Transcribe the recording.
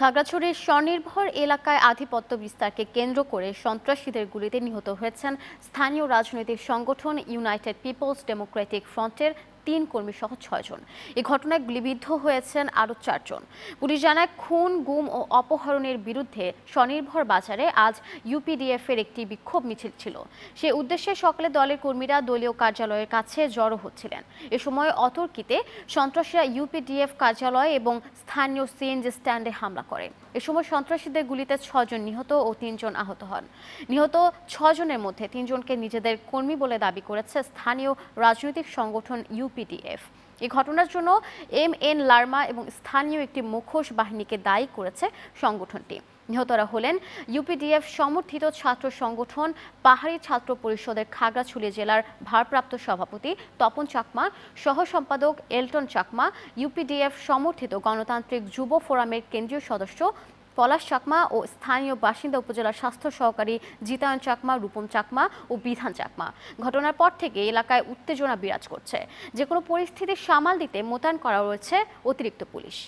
খাগড়াছড়ির স্বনির্ভর এলাকায় আধিপত্য বিস্তারকে কেন্দ্র করে সন্ত্রাসীদের গুলিতে নিহত হয়েছেন স্থানীয় রাজনৈতিক সংগঠন ইউনাইটেড পিপলস ডেমোক্রেটিক ফ্রন্টের তিন কর্মী সহ ছয়জন এ ঘটনায় গুলিবিদ্ধ হয়েছেন আরও চারজন পুলিশ জানায় খুন গুম ও অপহরণের বিরুদ্ধে স্বনির্ভর বাজারে আজ ইউপিডিএফ এর একটি বিক্ষোভ মিছিল ছিল সে উদ্দেশ্যে সকালে দলের কর্মীরা দলীয় কার্যালয়ের কাছে জড়ো হচ্ছিলেন এ সময় অতর্কিতে সন্ত্রাসীরা ইউপিডিএফ কার্যালয় এবং স্থানীয় সিএনজি স্ট্যান্ডে হামলা করে এ সময় সন্ত্রাসীদের গুলিতে ছজন নিহত ও তিনজন আহত হন নিহত ছজনের মধ্যে তিনজনকে নিজেদের কর্মী বলে দাবি করেছে স্থানীয় রাজনৈতিক সংগঠন ইউ ইউপিডিএফ এই ঘটনার জন্য এম এন লার্মা এবং স্থানীয় একটি মুখোশ বাহিনীকে দায়ী করেছে সংগঠনটি নিহতরা হলেন ইউপিডিএফ সমর্থিত ছাত্র সংগঠন পাহাড়ি ছাত্র পরিষদের খাগড়াছড়ি জেলার ভারপ্রাপ্ত সভাপতি তপন চাকমা সহ সম্পাদক এলটন চাকমা ইউপিডিএফ সমর্থিত গণতান্ত্রিক যুব ফোরামের কেন্দ্রীয় সদস্য পলাশ চাকমা ও স্থানীয় বাসিন্দা উপজেলার স্বাস্থ্য সহকারী জিতায়ন চাকমা রূপম চাকমা ও বিধান চাকমা ঘটনার পর থেকে এলাকায় উত্তেজনা বিরাজ করছে যে কোনো পরিস্থিতি সামাল দিতে মোতায়েন করা রয়েছে অতিরিক্ত পুলিশ